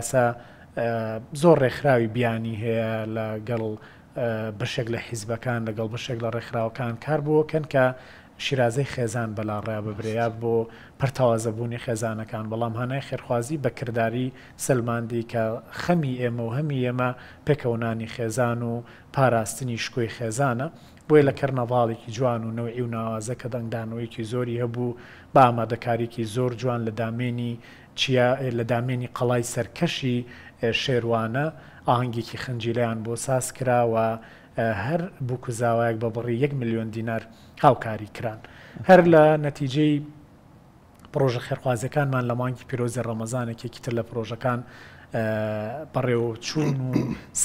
ئەسا زۆر ڕێکخراوی بیانی هەیە لە گەڵ بەشێک لە حیزبەکان لەگەڵ بەشێک لە ڕێکخراوەکان کار بووکەن کە شیرازەی خێزان بەلاڕێ ببرێە بۆ پرتەوازەبوونی خێزانەکان بەڵام هەنای خێرخوازی بە کردداری سلماندی کە خەمی ئێمە و هەمی ئێمە پێکەونانی خێزان و پاراستنی شکۆی خێزانە بۆی لە کەرنەڤاڵێکی جوان و نەوەی و ناوازە کە دەنگدانەوەیکی زۆری هەبوو با ئامادەکاریکی زۆر جوان لە دامێنی چیا لە دامێنی قەڵای سەرکەشی شێروانە ئاهنگێکی خەنجیلیان بۆ ساس کراوە هەر بکوزاوایەک بە بڕی 1 میلیۆن دینار هاوکاری کران هەر لە نەتیجەی پرۆژە خێرخوازیەکانمان لە مانگی پیرۆزی ڕەمەزانێکێکی تر لە پرۆژەکان بەڕێوە چوون و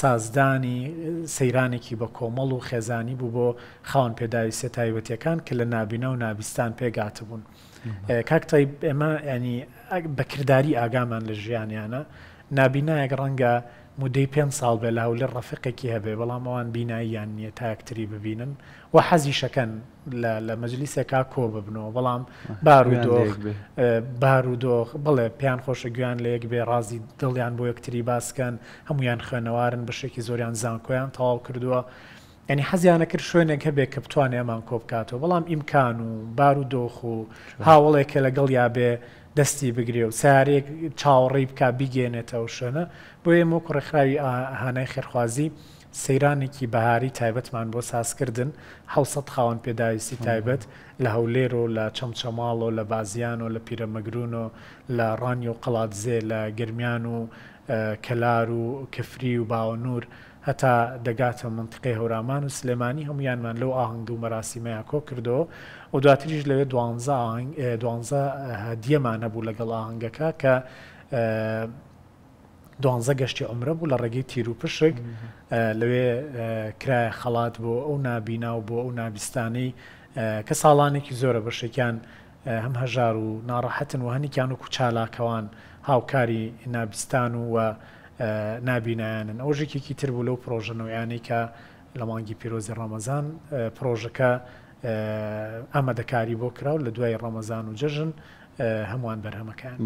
سازدانی سەیرانێکی بە کۆمەڵ و خێزانی بوو بۆ خاون پێداویستە تایبەتیەکان کە لە نابینە و نابیستان پێگاتە بوون. کاکتای ئێمە ینی بەکردداری ئاگامان لە ژیانیانە نابینایەک ڕەنگە مودەی پێ ساڵ بێ لاو لە ڕەفقێکی هەبێ بەڵام ئەوان بیناییان نییە تاکتری ببینن و حەزیشەکەن لە مەجلیسێکا کۆ ببنەوە بەڵام بار و دۆخ بار و دۆخ بڵێ پێیان خۆشە گویان لە یەک بێ ڕازی دڵیان بۆ یەکتری باسکەن هەمویان خوێنەوارن بەشێکی زۆریان زانکۆیان تەواو کردووە. ینی حەزیانە کرد شوێنێک هەبێک کە بتوان ئێمان کۆ بکاتەوە بەڵام ئیمکان و بار و دۆخ و هاوڵێکە لەگەڵ یابێ دەستی بگرێ و سارێک چاوەڕێی بک بیگێنێتەوە شوێنە بۆیە مۆ کوڕێکخراوی هانای خێرخوازی سەیرانێکی بەهاری تایبەتمان بۆ سازکردن حوسەت خاوەن پێداویستی تایبەت لە هەولێر و لە چەمچەماڵ و لە بازیان و لە پیرەمەگرون و لە ڕانی و قەڵاتزێ لە گرمیان و کەلار و کەفری و باوەنور هەتا دەگاتە منتقی هەورامان و سلێمانی هەمویانمان لەو ئاهنگ و مەراسیمەیە کۆ کردەوە و دواتریش لەوێ دوانزە هەدیەمانە بوو لەگەڵ ئاهنگەکە کە دوانزە گەشتی ئەمرە بوو لە ڕێگەی تیر و پشک لەوێ کرایە خەڵات بۆ ئەو نبینا و بۆ ئەو نبیستانی کە ساڵانێکی زۆرە بەشێکیان هەم هەژار و ناڕەحەتن و هەنیان و کوچالاکەوان هاوکاری نبیستان و وە نبینایانن ئەو ژێکێکی تر بوو لەو پرۆژەنەوەیانی کە لە مانگی پیرۆزی ڕەمەزان پرۆژەکە ئامادەکاری بۆ کراو لە دوای ڕەمەزان و جەژن هەمووان بەرهەمەکان.